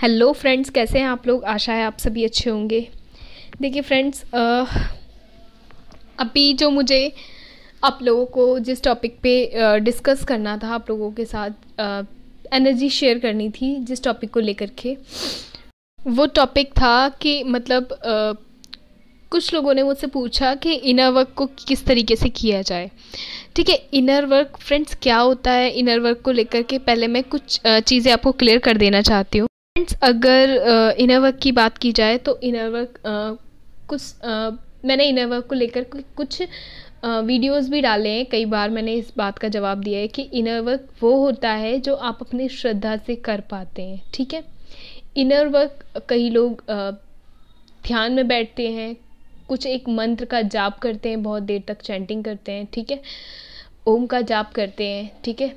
hello friends कैसे हैं आप लोग आशा है आप सभी अच्छे होंगे देखिए फ्रेंड्स अभी जो मुझे आप लोगों को जिस टॉपिक पे डिस्कस करना था आप लोगों के साथ एनर्जी शेयर करनी थी जिस टॉपिक को लेकर के वो टॉपिक था कि मतलब आ, कुछ लोगों ने मुझसे पूछा कि इनर वर्क को किस तरीके से किया जाए ठीक है इनर वर्क फ्रेंड्स क्या होता है इनर वर्क को लेकर के पहले मैं कुछ चीज़ें आपको क्लियर कर देना चाहती हूँ फ्रेंड्स अगर इनरवर्क uh, की बात की जाए तो इनरवर्क uh, कुछ आ, uh, मैंने इनरवर्क को लेकर कुछ वीडियोस भी डाले हैं कई बार मैंने इस बात का जवाब दिया है कि इनरवर्क वो होता है जो आप अपनी श्रद्धा से कर पाते हैं ठीक है इनरवर्क कई लोग आ, ध्यान में बैठते हैं कुछ एक मंत्र का जाप करते हैं बहुत देर तक चैंटिंग करते हैं ठीक है ओम का जाप करते हैं ठीक है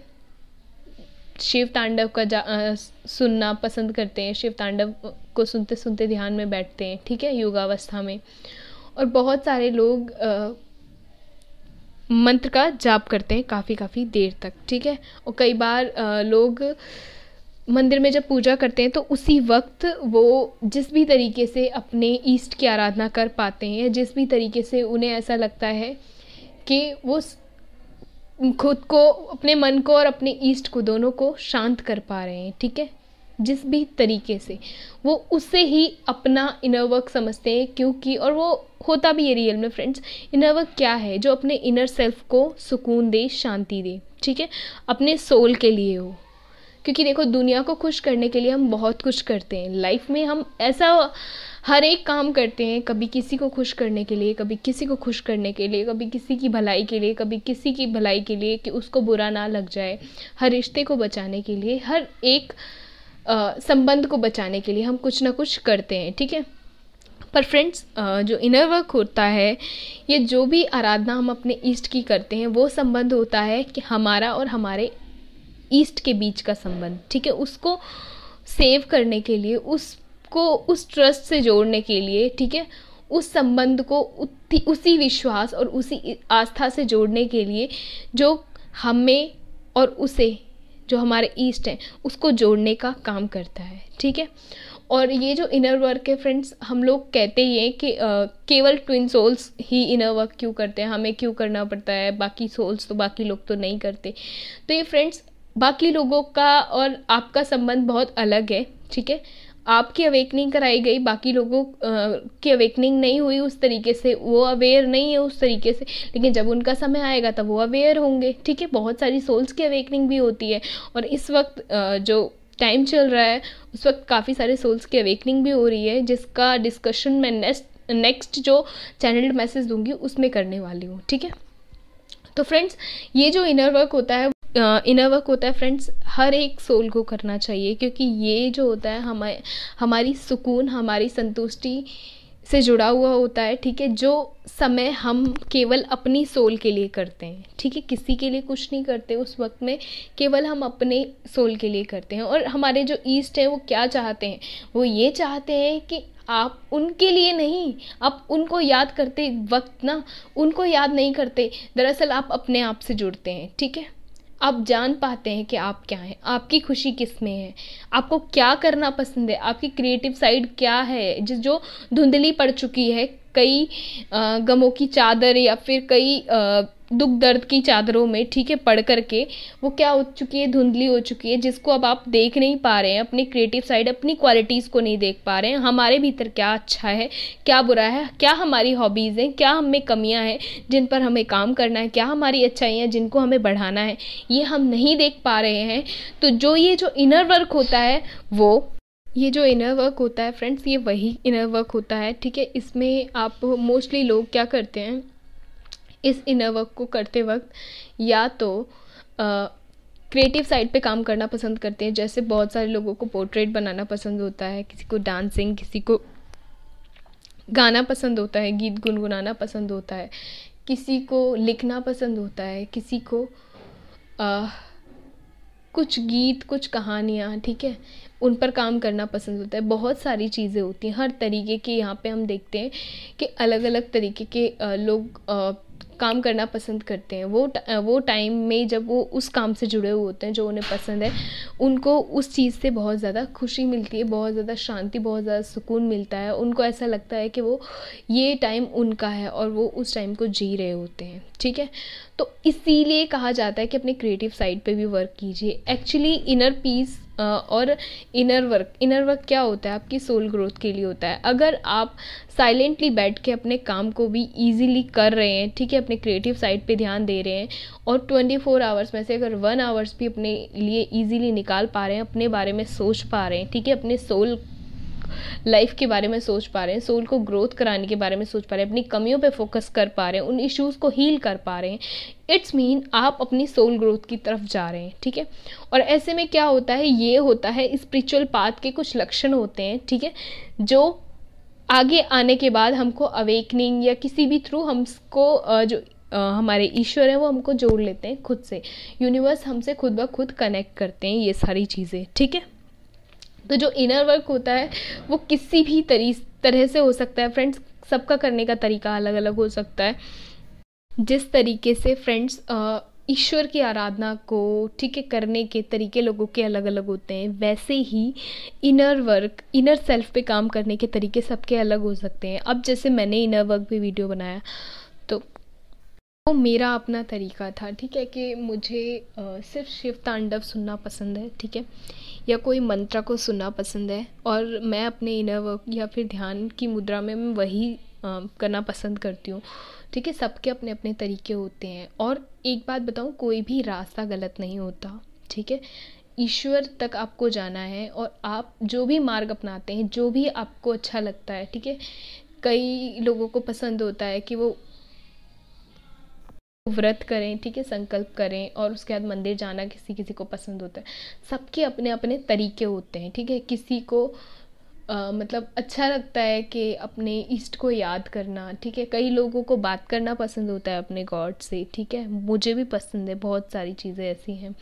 शिव तांडव का जा सुनना पसंद करते हैं शिव तांडव को सुनते सुनते ध्यान में बैठते हैं ठीक है योगावस्था में और बहुत सारे लोग आ, मंत्र का जाप करते हैं काफ़ी काफ़ी देर तक ठीक है और कई बार आ, लोग मंदिर में जब पूजा करते हैं तो उसी वक्त वो जिस भी तरीके से अपने ईस्ट की आराधना कर पाते हैं जिस भी तरीके से उन्हें ऐसा लगता है कि वो खुद को अपने मन को और अपने ईस्ट को दोनों को शांत कर पा रहे हैं ठीक है जिस भी तरीके से वो उससे ही अपना इनर वर्क समझते हैं क्योंकि और वो होता भी है रियल में फ्रेंड्स इनर वर्क क्या है जो अपने इनर सेल्फ को सुकून दे शांति दे ठीक है अपने सोल के लिए हो क्योंकि देखो दुनिया को खुश करने के लिए हम बहुत कुछ करते हैं लाइफ में हम ऐसा हर एक काम करते हैं कभी किसी को खुश करने के लिए कभी किसी को खुश करने के लिए कभी किसी की भलाई के लिए कभी किसी की भलाई के लिए कि उसको बुरा ना लग जाए हर रिश्ते को बचाने के लिए हर एक संबंध को बचाने के लिए हम कुछ ना कुछ करते हैं ठीक है पर फ्रेंड्स जो इनर वर्क होता है ये जो भी आराधना हम अपने ईस्ट की करते हैं वो संबंध होता है कि हमारा और हमारे ईस्ट के बीच का संबंध ठीक है उसको सेव करने के लिए उस को उस ट्रस्ट से जोड़ने के लिए ठीक है उस संबंध को उसी विश्वास और उसी आस्था से जोड़ने के लिए जो हमें और उसे जो हमारे ईस्ट हैं उसको जोड़ने का काम करता है ठीक है और ये जो इनर वर्क है फ्रेंड्स हम लोग कहते ही हैं कि आ, केवल ट्विन सोल्स ही इनर वर्क क्यों करते हैं हमें क्यों करना पड़ता है बाकी सोल्स तो बाकी लोग तो नहीं करते तो ये फ्रेंड्स बाकी लोगों का और आपका संबंध बहुत अलग है ठीक है आपकी अवेकनिंग कराई गई बाकी लोगों की अवेकनिंग नहीं हुई उस तरीके से वो अवेयर नहीं है उस तरीके से लेकिन जब उनका समय आएगा तब वो अवेयर होंगे ठीक है बहुत सारी सोल्स की अवेकनिंग भी होती है और इस वक्त जो टाइम चल रहा है उस वक्त काफ़ी सारे सोल्स की अवेकनिंग भी हो रही है जिसका डिस्कशन मैं नेक्स्ट नेक्स्ट जो चैनल मैसेज दूंगी उसमें करने वाली हूँ ठीक है तो फ्रेंड्स ये जो इनर वर्क होता है इनर वर्क होता है फ्रेंड्स हर एक सोल को करना चाहिए क्योंकि ये जो होता है हमारे हमारी सुकून हमारी संतुष्टि से जुड़ा हुआ होता है ठीक है जो समय हम केवल अपनी सोल के लिए करते हैं ठीक है किसी के लिए कुछ नहीं करते उस वक्त में केवल हम अपने सोल के लिए करते हैं और हमारे जो ईस्ट हैं वो क्या चाहते हैं वो ये चाहते हैं कि आप उनके लिए नहीं आप उनको याद करते वक्त ना उनको याद नहीं करते दरअसल आप अपने आप से जुड़ते हैं ठीक है आप जान पाते हैं कि आप क्या हैं आपकी खुशी किस में है आपको क्या करना पसंद है आपकी क्रिएटिव साइड क्या है जिस जो धुंधली पड़ चुकी है कई गमों की चादर या फिर कई दुख दर्द की चादरों में ठीक है पढ़ करके वो क्या हो चुकी है धुंधली हो चुकी है जिसको अब आप देख नहीं पा रहे हैं अपनी क्रिएटिव साइड अपनी क्वालिटीज़ को नहीं देख पा रहे हैं हमारे भीतर क्या अच्छा है क्या बुरा है क्या हमारी हॉबीज़ हैं क्या हमें कमियां हैं जिन पर हमें काम करना है क्या हमारी अच्छाइयाँ जिनको हमें बढ़ाना है ये हम नहीं देख पा रहे हैं तो जो ये जो इनर वर्क होता है वो ये जो इनर वर्क होता है फ्रेंड्स ये वही इनर वर्क होता है ठीक है इसमें आप मोस्टली लोग क्या करते हैं इस इनर वर्क को करते वक्त या तो क्रिएटिव साइड पे काम करना पसंद करते हैं जैसे बहुत सारे लोगों को पोर्ट्रेट बनाना पसंद होता है किसी को डांसिंग किसी को गाना पसंद होता है गीत गुनगुनाना पसंद होता है किसी को लिखना पसंद होता है किसी को आ, कुछ गीत कुछ कहानियाँ ठीक है उन पर काम करना पसंद होता है बहुत सारी चीज़ें होती हैं हर तरीके के यहाँ पे हम देखते हैं कि अलग अलग तरीके के लोग काम करना पसंद करते हैं वो वो टाइम में जब वो उस काम से जुड़े हुए होते हैं जो उन्हें पसंद है उनको उस चीज़ से बहुत ज़्यादा खुशी मिलती है बहुत ज़्यादा शांति बहुत ज़्यादा सुकून मिलता है उनको ऐसा लगता है कि वो ये टाइम उनका है और वो उस टाइम को जी रहे होते हैं ठीक है तो इसीलिए कहा जाता है कि अपने क्रिएटिव साइड पे भी वर्क कीजिए एक्चुअली इनर पीस और इनर वर्क इनर वर्क क्या होता है आपकी सोल ग्रोथ के लिए होता है अगर आप साइलेंटली बैठ के अपने काम को भी ईजिली कर रहे हैं ठीक है अपने क्रिएटिव साइड पे ध्यान दे रहे हैं और 24 फोर आवर्स में से अगर वन आवर्स भी अपने लिए ईजिली निकाल पा रहे हैं अपने बारे में सोच पा रहे हैं ठीक है अपने सोल लाइफ के बारे में सोच पा रहे हैं सोल को ग्रोथ कराने के बारे में सोच पा रहे हैं अपनी कमियों पे फोकस कर पा रहे हैं उन इश्यूज़ को हील कर पा रहे हैं इट्स मीन आप अपनी सोल ग्रोथ की तरफ जा रहे हैं ठीक है और ऐसे में क्या होता है ये होता है स्पिरिचुअल पाथ के कुछ लक्षण होते हैं ठीक है जो आगे आने के बाद हमको अवेकनिंग या किसी भी थ्रू हमको जो हमारे ईश्वर हैं वो हमको जोड़ लेते हैं खुद से यूनिवर्स हमसे खुद ब खुद कनेक्ट करते हैं ये सारी चीज़ें ठीक है तो जो इनर वर्क होता है वो किसी भी तरी तरह से हो सकता है फ्रेंड्स सबका करने का तरीका अलग अलग हो सकता है जिस तरीके से फ्रेंड्स ईश्वर की आराधना को ठीक है करने के तरीके लोगों के अलग अलग होते हैं वैसे ही इनर वर्क इनर सेल्फ पे काम करने के तरीके सबके अलग हो सकते हैं अब जैसे मैंने इनर वर्क पे वीडियो बनाया वो मेरा अपना तरीका था ठीक है कि मुझे सिर्फ शिव तांडव सुनना पसंद है ठीक है या कोई मंत्र को सुनना पसंद है और मैं अपने इनर वर्क या फिर ध्यान की मुद्रा में मैं वही करना पसंद करती हूँ ठीक है सबके अपने अपने तरीके होते हैं और एक बात बताऊँ कोई भी रास्ता गलत नहीं होता ठीक है ईश्वर तक आपको जाना है और आप जो भी मार्ग अपनाते हैं जो भी आपको अच्छा लगता है ठीक है कई लोगों को पसंद होता है कि वो व्रत करें ठीक है संकल्प करें और उसके बाद मंदिर जाना किसी किसी को पसंद होता है सबके अपने अपने तरीके होते हैं ठीक है किसी को आ, मतलब अच्छा लगता है कि अपने इष्ट को याद करना ठीक है कई लोगों को बात करना पसंद होता है अपने गॉड से ठीक है मुझे भी पसंद है बहुत सारी चीज़ें ऐसी हैं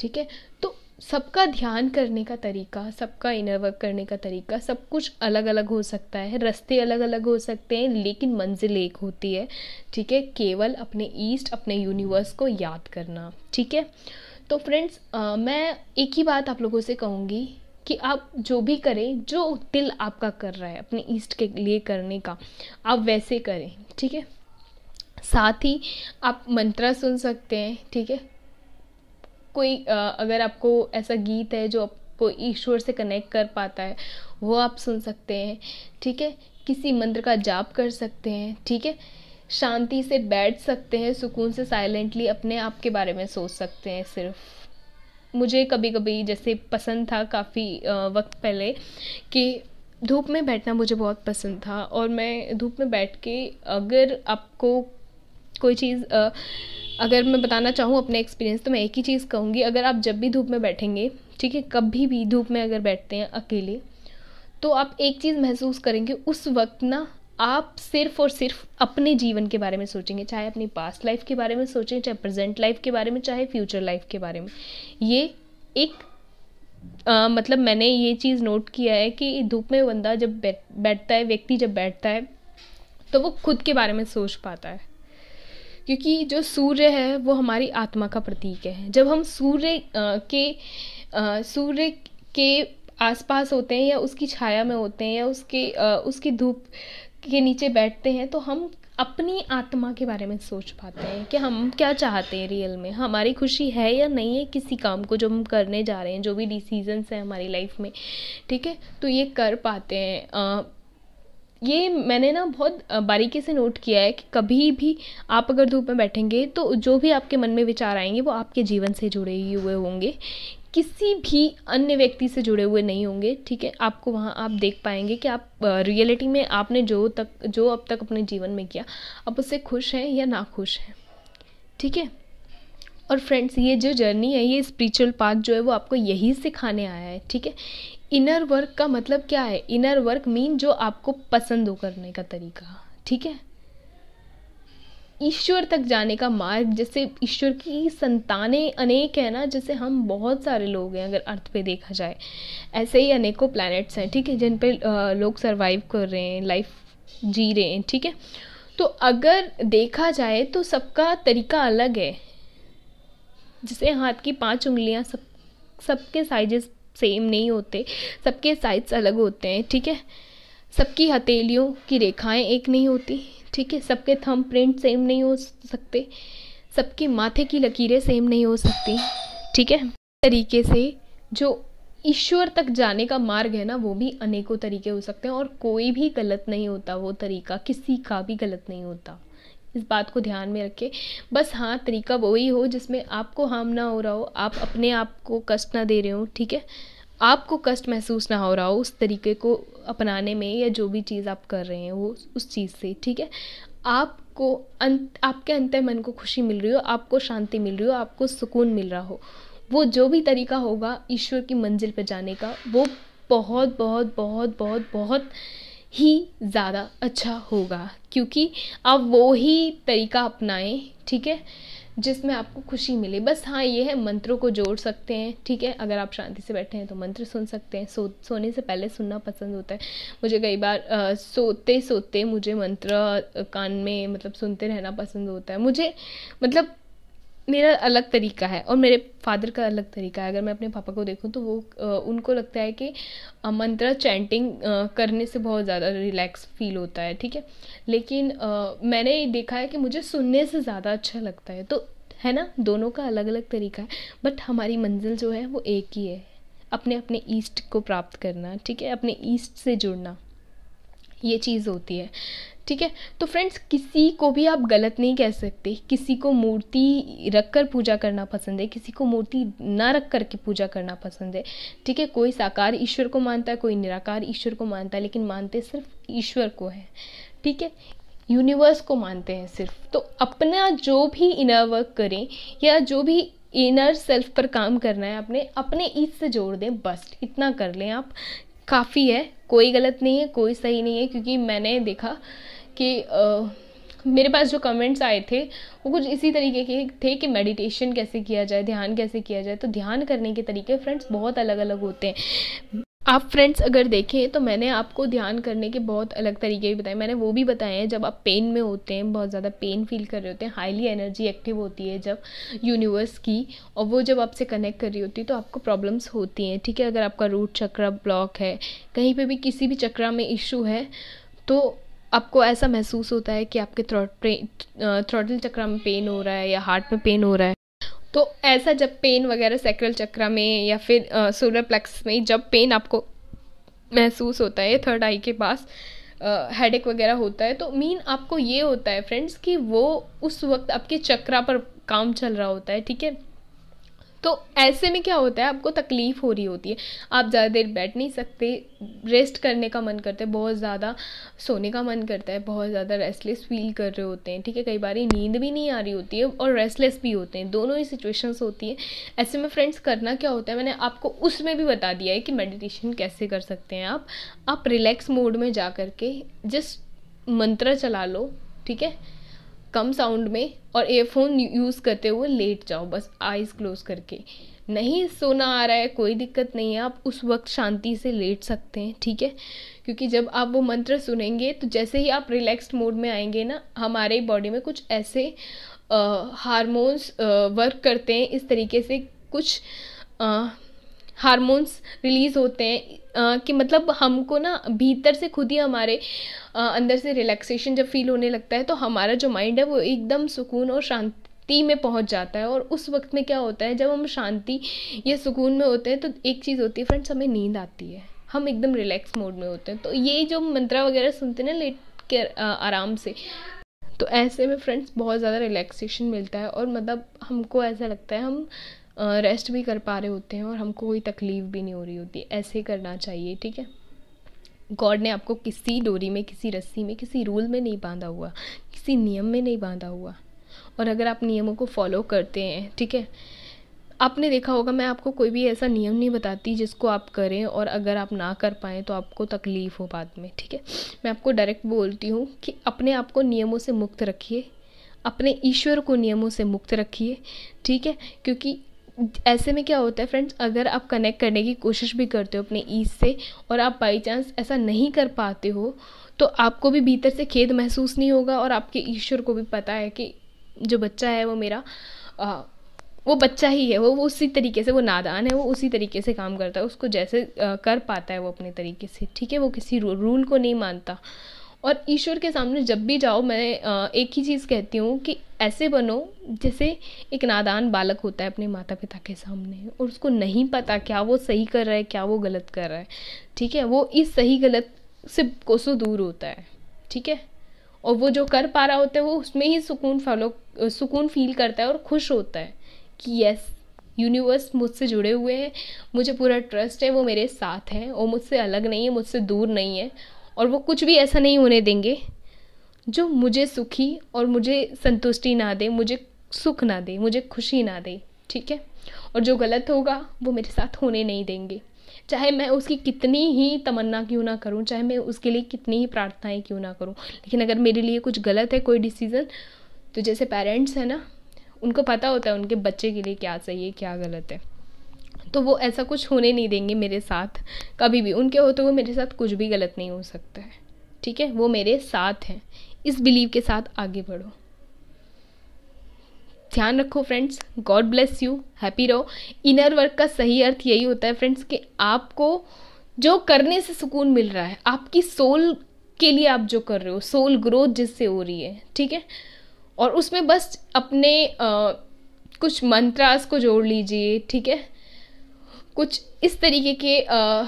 ठीक है तो सबका ध्यान करने का तरीका सबका इनर वर्क करने का तरीका सब कुछ अलग अलग हो सकता है रास्ते अलग अलग हो सकते हैं लेकिन मंजिल एक होती है ठीक है केवल अपने ईस्ट अपने यूनिवर्स को याद करना ठीक है तो फ्रेंड्स मैं एक ही बात आप लोगों से कहूँगी कि आप जो भी करें जो दिल आपका कर रहा है अपने ईस्ट के लिए करने का आप वैसे करें ठीक है साथ ही आप मंत्रा सुन सकते हैं ठीक है कोई अगर आपको ऐसा गीत है जो आपको ईश्वर से कनेक्ट कर पाता है वो आप सुन सकते हैं ठीक है किसी मंत्र का जाप कर सकते हैं ठीक है शांति से बैठ सकते हैं सुकून से साइलेंटली अपने आप के बारे में सोच सकते हैं सिर्फ मुझे कभी कभी जैसे पसंद था काफ़ी वक्त पहले कि धूप में बैठना मुझे बहुत पसंद था और मैं धूप में बैठ के अगर आपको कोई चीज़ अगर मैं बताना चाहूँ अपने एक्सपीरियंस तो मैं एक ही चीज़ कहूँगी अगर आप जब भी धूप में बैठेंगे ठीक है कभी भी धूप में अगर बैठते हैं अकेले तो आप एक चीज़ महसूस करेंगे उस वक्त ना आप सिर्फ और सिर्फ अपने जीवन के बारे में सोचेंगे चाहे अपनी पास्ट लाइफ के बारे में सोचें चाहे प्रेजेंट लाइफ के बारे में चाहे फ्यूचर लाइफ के बारे में ये एक आ, मतलब मैंने ये चीज़ नोट किया है कि धूप में बंदा जब बैठता है व्यक्ति जब बैठता है तो वो खुद के बारे में सोच पाता है क्योंकि जो सूर्य है वो हमारी आत्मा का प्रतीक है जब हम सूर्य के सूर्य के आसपास होते हैं या उसकी छाया में होते हैं या उसके उसकी धूप के नीचे बैठते हैं तो हम अपनी आत्मा के बारे में सोच पाते हैं कि हम क्या चाहते हैं रियल में हमारी खुशी है या नहीं है किसी काम को जो हम करने जा रहे हैं जो भी डिसीजंस हैं हमारी लाइफ में ठीक है तो ये कर पाते हैं ये मैंने ना बहुत बारीकी से नोट किया है कि कभी भी आप अगर धूप में बैठेंगे तो जो भी आपके मन में विचार आएंगे वो आपके जीवन से जुड़े ही हुए होंगे किसी भी अन्य व्यक्ति से जुड़े हुए नहीं होंगे ठीक है आपको वहाँ आप देख पाएंगे कि आप रियलिटी में आपने जो तक जो अब तक अपने जीवन में किया आप उससे खुश हैं या ना खुश हैं ठीक है और फ्रेंड्स ये जो जर्नी है ये स्पिरिचुअल पाथ जो है वो आपको यही सिखाने आया है ठीक है इनर वर्क का मतलब क्या है इनर वर्क मीन जो आपको पसंद हो करने का तरीका ठीक है ईश्वर तक जाने का मार्ग जैसे ईश्वर की संतानें अनेक है ना जैसे हम बहुत सारे लोग हैं अगर अर्थ पे देखा जाए ऐसे ही अनेकों प्लैनेट्स हैं ठीक है जिन पे लोग सरवाइव कर रहे हैं लाइफ जी रहे हैं ठीक है तो अगर देखा जाए तो सबका तरीका अलग है जैसे हाथ की पांच उंगलियां सब सबके साइजेस सेम नहीं होते सबके साइज़ अलग होते हैं ठीक है सबकी हथेलियों की रेखाएं एक नहीं होती ठीक है सबके थम प्रिंट सेम नहीं हो सकते सबके माथे की लकीरें सेम नहीं हो सकती ठीक है तरीके से जो ईश्वर तक जाने का मार्ग है ना वो भी अनेकों तरीके हो सकते हैं और कोई भी गलत नहीं होता वो तरीका किसी का भी गलत नहीं होता इस बात को ध्यान में रखें बस हाँ तरीका वही हो जिसमें आपको हार्म ना हो रहा हो आप अपने आप को कष्ट ना दे रहे हो ठीक है आपको कष्ट महसूस ना हो रहा हो उस तरीके को अपनाने में या जो भी चीज़ आप कर रहे हैं वो उस चीज़ से ठीक है आपको अंत आपके अंत मन को खुशी मिल रही हो आपको शांति मिल रही हो आपको सुकून मिल रहा हो वो जो भी तरीका होगा ईश्वर की मंजिल पर जाने का वो बहुत बहुत बहुत बहुत बहुत ही ज़्यादा अच्छा होगा क्योंकि आप वो ही तरीका अपनाएं ठीक है जिसमें आपको खुशी मिले बस हाँ ये है मंत्रों को जोड़ सकते हैं ठीक है अगर आप शांति से बैठे हैं तो मंत्र सुन सकते हैं सो सोने से पहले सुनना पसंद होता है मुझे कई बार आ, सोते सोते मुझे मंत्र कान में मतलब सुनते रहना पसंद होता है मुझे मतलब मेरा अलग तरीका है और मेरे फादर का अलग तरीका है अगर मैं अपने पापा को देखूँ तो वो उनको लगता है कि मंत्रा चैंटिंग करने से बहुत ज़्यादा रिलैक्स फील होता है ठीक है लेकिन मैंने देखा है कि मुझे सुनने से ज़्यादा अच्छा लगता है तो है ना दोनों का अलग अलग तरीका है बट हमारी मंजिल जो है वो एक ही है अपने अपने ईस्ट को प्राप्त करना ठीक है अपने ईस्ट से जुड़ना ये चीज़ होती है ठीक है तो फ्रेंड्स किसी को भी आप गलत नहीं कह सकते किसी को मूर्ति रख कर पूजा करना पसंद है किसी को मूर्ति ना रख कर के पूजा करना पसंद है ठीक है कोई साकार ईश्वर को मानता है कोई निराकार ईश्वर को मानता है लेकिन मानते सिर्फ ईश्वर को है ठीक है यूनिवर्स को मानते हैं सिर्फ तो अपना जो भी इनर वर्क करें या जो भी इनर सेल्फ पर काम करना है अपने अपने ईद से जोड़ दें बस इतना कर लें आप काफ़ी है कोई गलत नहीं है कोई सही नहीं है क्योंकि मैंने देखा कि आ, मेरे पास जो कमेंट्स आए थे वो कुछ इसी तरीके के थे कि मेडिटेशन कैसे किया जाए ध्यान कैसे किया जाए तो ध्यान करने के तरीके फ्रेंड्स बहुत अलग अलग होते हैं आप फ्रेंड्स अगर देखें तो मैंने आपको ध्यान करने के बहुत अलग तरीके भी बताए मैंने वो भी बताए हैं जब आप पेन में होते हैं बहुत ज़्यादा पेन फील कर रहे होते हैं हाईली एनर्जी एक्टिव होती है जब यूनिवर्स की और वो जब आपसे कनेक्ट कर रही होती है तो आपको प्रॉब्लम्स होती हैं ठीक है अगर आपका रूट चक्रा ब्लॉक है कहीं पर भी किसी भी चक्रा में इशू है तो आपको ऐसा महसूस होता है कि आपके थ्रोटल चक्रा में पेन हो रहा है या हार्ट में पेन हो रहा है तो ऐसा जब पेन वगैरह सेक्रल चक्र में या फिर सोलर प्लेक्स में जब पेन आपको महसूस होता है थर्ड आई के पास हेड एक वगैरह होता है तो मीन आपको ये होता है फ्रेंड्स कि वो उस वक्त आपके चक्रा पर काम चल रहा होता है ठीक है तो ऐसे में क्या होता है आपको तकलीफ़ हो रही होती है आप ज़्यादा देर बैठ नहीं सकते रेस्ट करने का मन करता है बहुत ज़्यादा सोने का मन करता है बहुत ज़्यादा रेस्टलेस फील कर रहे होते हैं ठीक है कई बार नींद भी नहीं आ रही होती है और रेस्टलेस भी होते हैं दोनों ही सिचुएशंस होती हैं ऐसे में फ्रेंड्स करना क्या होता है मैंने आपको उसमें भी बता दिया है कि मेडिटेशन कैसे कर सकते हैं आप आप रिलैक्स मोड में जा करके के जस्ट मंत्र चला लो ठीक है कम साउंड में और एयरफोन यूज़ करते हुए लेट जाओ बस आइज़ क्लोज करके नहीं सोना आ रहा है कोई दिक्कत नहीं है आप उस वक्त शांति से लेट सकते हैं ठीक है क्योंकि जब आप वो मंत्र सुनेंगे तो जैसे ही आप रिलैक्स्ड मूड में आएंगे ना हमारे बॉडी में कुछ ऐसे हारमोन्स वर्क करते हैं इस तरीके से कुछ आ, हार्मोन्स रिलीज़ होते हैं कि मतलब हमको ना भीतर से खुद ही हमारे अंदर से रिलैक्सेशन जब फील होने लगता है तो हमारा जो माइंड है वो एकदम सुकून और शांति शांति में पहुंच जाता है और उस वक्त में क्या होता है जब हम शांति या सुकून में होते हैं तो एक चीज़ होती है फ्रेंड्स हमें नींद आती है हम एकदम रिलैक्स मोड में होते हैं तो ये जो मंत्रा वगैरह सुनते हैं ना लेट के आराम से तो ऐसे में फ्रेंड्स बहुत ज़्यादा रिलैक्सेशन मिलता है और मतलब हमको ऐसा लगता है हम रेस्ट भी कर पा रहे होते हैं और हमको कोई तकलीफ़ भी नहीं हो रही होती ऐसे करना चाहिए ठीक है गॉड ने आपको किसी डोरी में किसी रस्सी में किसी रूल में नहीं बांधा हुआ किसी नियम में नहीं बांधा हुआ और अगर आप नियमों को फॉलो करते हैं ठीक है आपने देखा होगा मैं आपको कोई भी ऐसा नियम नहीं बताती जिसको आप करें और अगर आप ना कर पाएँ तो आपको तकलीफ़ हो बाद में ठीक है मैं आपको डायरेक्ट बोलती हूँ कि अपने आप को नियमों से मुक्त रखिए अपने ईश्वर को नियमों से मुक्त रखिए ठीक है क्योंकि ऐसे में क्या होता है फ्रेंड्स अगर आप कनेक्ट करने की कोशिश भी करते हो अपने ईज से और आप बाई चांस ऐसा नहीं कर पाते हो तो आपको भी भीतर से खेद महसूस नहीं होगा और आपके ईश्वर को भी पता है कि जो बच्चा है वो मेरा आ, वो बच्चा ही है वो वो उसी तरीके से वो नादान है वो उसी तरीके से काम करता है उसको जैसे आ, कर पाता है वो अपने तरीके से ठीक है वो किसी रू, रूल को नहीं मानता और ईश्वर के सामने जब भी जाओ मैं आ, एक ही चीज़ कहती हूँ कि ऐसे बनो जैसे एक नादान बालक होता है अपने माता पिता के सामने और उसको नहीं पता क्या वो सही कर रहा है क्या वो गलत कर रहा है ठीक है वो इस सही गलत से कोसों दूर होता है ठीक है और वो जो कर पा रहा होता है वो उसमें ही सुकून फॉलो सुकून फील करता है और खुश होता है कि यस यूनिवर्स मुझसे जुड़े हुए हैं मुझे पूरा ट्रस्ट है वो मेरे साथ हैं वो मुझसे अलग नहीं है मुझसे दूर नहीं है और वो कुछ भी ऐसा नहीं होने देंगे जो मुझे सुखी और मुझे संतुष्टि ना दे मुझे सुख ना दे मुझे खुशी ना दे ठीक है और जो गलत होगा वो मेरे साथ होने नहीं देंगे चाहे मैं उसकी कितनी ही तमन्ना क्यों ना करूं चाहे मैं उसके लिए कितनी ही प्रार्थनाएं क्यों ना करूं लेकिन अगर मेरे लिए कुछ गलत है कोई डिसीज़न तो जैसे पेरेंट्स हैं ना उनको पता होता है उनके बच्चे के लिए क्या सही है क्या गलत है तो वो ऐसा कुछ होने नहीं देंगे मेरे साथ कभी भी उनके होते हुए मेरे साथ कुछ भी गलत नहीं हो सकता है ठीक है वो मेरे साथ हैं इस बिलीव के साथ आगे बढ़ो ध्यान रखो friends God bless you happy रहो इनर वर्क का सही अर्थ यही होता है फ्रेंड्स कि आपको जो करने से सुकून मिल रहा है आपकी सोल के लिए आप जो कर रहे हो सोल ग्रोथ जिससे हो रही है ठीक है और उसमें बस अपने आ, कुछ मंत्रास को जोड़ लीजिए ठीक है कुछ इस तरीके के आ,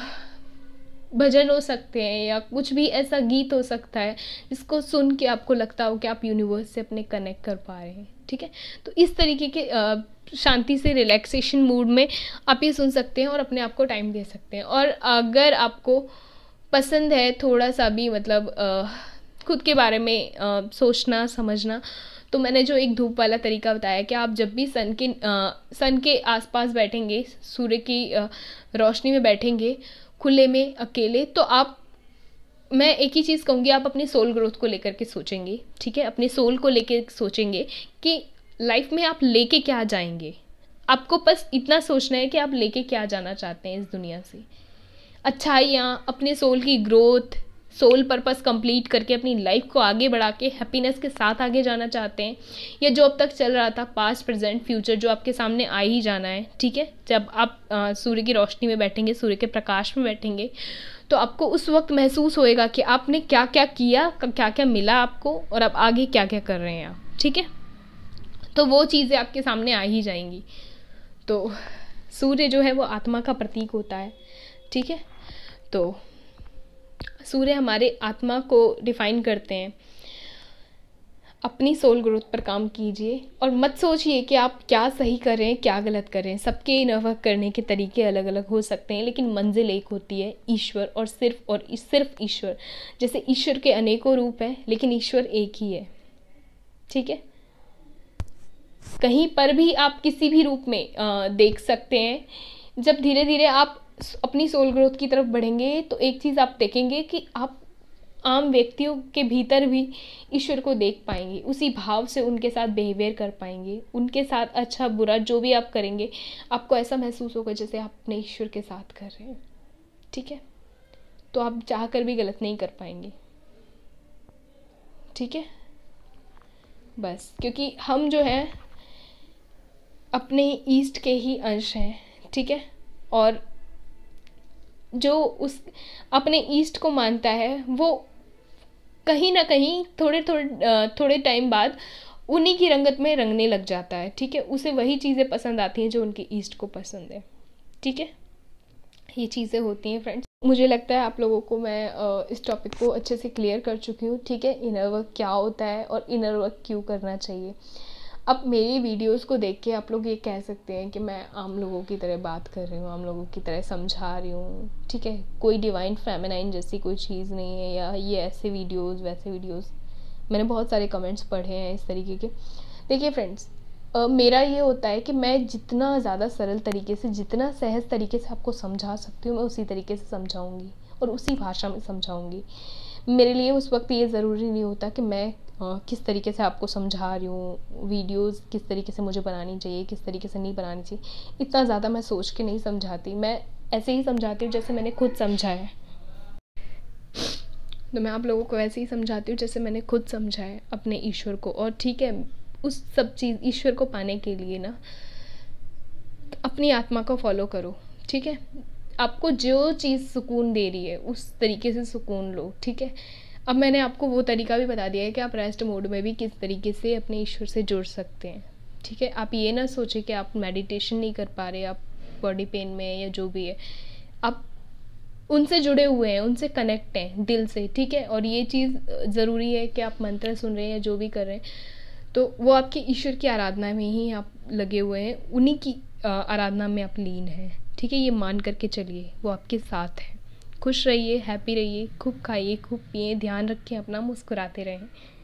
भजन हो सकते हैं या कुछ भी ऐसा गीत हो सकता है जिसको सुन के आपको लगता हो कि आप यूनिवर्स से अपने कनेक्ट कर पा रहे हैं ठीक है तो इस तरीके के शांति से रिलैक्सेशन मूड में आप ये सुन सकते हैं और अपने आप को टाइम दे सकते हैं और अगर आपको पसंद है थोड़ा सा भी मतलब खुद के बारे में सोचना समझना तो मैंने जो एक धूप वाला तरीका बताया कि आप जब भी सन के सन के आसपास बैठेंगे सूर्य की रोशनी में बैठेंगे खुले में अकेले तो आप मैं एक ही चीज़ कहूँगी आप अपने सोल ग्रोथ को लेकर के सोचेंगे ठीक है अपने सोल को लेकर सोचेंगे कि लाइफ में आप लेके क्या जाएंगे आपको बस इतना सोचना है कि आप लेके क्या जाना चाहते हैं इस दुनिया से अच्छाइयाँ अपने सोल की ग्रोथ सोल पर्पस कंप्लीट करके अपनी लाइफ को आगे बढ़ा के हैप्पीनेस के साथ आगे जाना चाहते हैं या जो अब तक चल रहा था पास्ट प्रेजेंट फ्यूचर जो आपके सामने आ ही जाना है ठीक है जब आप सूर्य की रोशनी में बैठेंगे सूर्य के प्रकाश में बैठेंगे तो आपको उस वक्त महसूस होएगा कि आपने क्या क्या किया क्या क्या मिला आपको और आप आगे क्या क्या कर रहे हैं आप ठीक है तो वो चीज़ें आपके सामने आ ही जाएंगी तो सूर्य जो है वो आत्मा का प्रतीक होता है ठीक है तो सूर्य हमारे आत्मा को डिफाइन करते हैं अपनी सोल ग्रोथ पर काम कीजिए और मत सोचिए कि आप क्या सही कर रहे हैं क्या गलत कर रहे हैं सबके वर्क करने के तरीके अलग अलग हो सकते हैं लेकिन मंजिल एक होती है ईश्वर और सिर्फ और सिर्फ ईश्वर जैसे ईश्वर के अनेकों रूप हैं लेकिन ईश्वर एक ही है ठीक है कहीं पर भी आप किसी भी रूप में आ, देख सकते हैं जब धीरे धीरे आप अपनी सोल ग्रोथ की तरफ बढ़ेंगे तो एक चीज़ आप देखेंगे कि आप आम व्यक्तियों के भीतर भी ईश्वर को देख पाएंगे उसी भाव से उनके साथ बिहेवियर कर पाएंगे उनके साथ अच्छा बुरा जो भी आप करेंगे आपको ऐसा महसूस होगा जैसे आप अपने ईश्वर के साथ कर रहे हैं ठीक है तो आप चाह कर भी गलत नहीं कर पाएंगे ठीक है बस क्योंकि हम जो हैं अपने ईस्ट के ही अंश हैं ठीक है और जो उस अपने ईस्ट को मानता है वो कहीं ना कहीं थोड़े थोड़े थोड़े टाइम बाद उन्हीं की रंगत में रंगने लग जाता है ठीक है उसे वही चीज़ें पसंद आती हैं जो उनके ईस्ट को पसंद है ठीक है ये चीज़ें होती हैं फ्रेंड्स मुझे लगता है आप लोगों को मैं इस टॉपिक को अच्छे से क्लियर कर चुकी हूँ ठीक है इनर वर्क क्या होता है और इनर वर्क क्यों करना चाहिए अब मेरी वीडियोस को देख के आप लोग ये कह सकते हैं कि मैं आम लोगों की तरह बात कर रही हूँ आम लोगों की तरह समझा रही हूँ ठीक है कोई डिवाइन फेमेनाइन जैसी कोई चीज़ नहीं है या ये ऐसे वीडियोस वैसे वीडियोस मैंने बहुत सारे कमेंट्स पढ़े हैं इस तरीके के देखिए फ्रेंड्स मेरा ये होता है कि मैं जितना ज़्यादा सरल तरीके से जितना सहज तरीके से आपको समझा सकती हूँ मैं उसी तरीके से समझाऊँगी और उसी भाषा में समझाऊँगी मेरे लिए उस वक्त ये ज़रूरी नहीं होता कि मैं किस तरीके से आपको समझा रही हूँ वीडियोस किस तरीके से मुझे बनानी चाहिए किस तरीके से नहीं बनानी चाहिए इतना ज़्यादा मैं सोच के नहीं समझाती मैं ऐसे ही समझाती हूँ जैसे मैंने खुद समझा है तो मैं आप लोगों को ऐसे ही समझाती हूँ जैसे मैंने खुद समझा है अपने ईश्वर को और ठीक है उस सब चीज़ ईश्वर को पाने के लिए ना अपनी आत्मा को फॉलो करो ठीक है आपको जो चीज़ सुकून दे रही है उस तरीके से सुकून लो ठीक है अब मैंने आपको वो तरीका भी बता दिया है कि आप रेस्ट मोड में भी किस तरीके से अपने ईश्वर से जुड़ सकते हैं ठीक है आप ये ना सोचें कि आप मेडिटेशन नहीं कर पा रहे आप बॉडी पेन में या जो भी है आप उनसे जुड़े हुए हैं उनसे कनेक्ट हैं दिल से ठीक है और ये चीज़ ज़रूरी है कि आप मंत्र सुन रहे हैं या जो भी कर रहे हैं तो वो आपके ईश्वर की आराधना में ही आप लगे हुए हैं उन्हीं की आराधना में आप लीन हैं ठीक है ये मान करके चलिए वो आपके साथ है खुश रहिए हैप्पी रहिए खूब खाइए खूब पिए ध्यान रखिए अपना मुस्कुराते रहें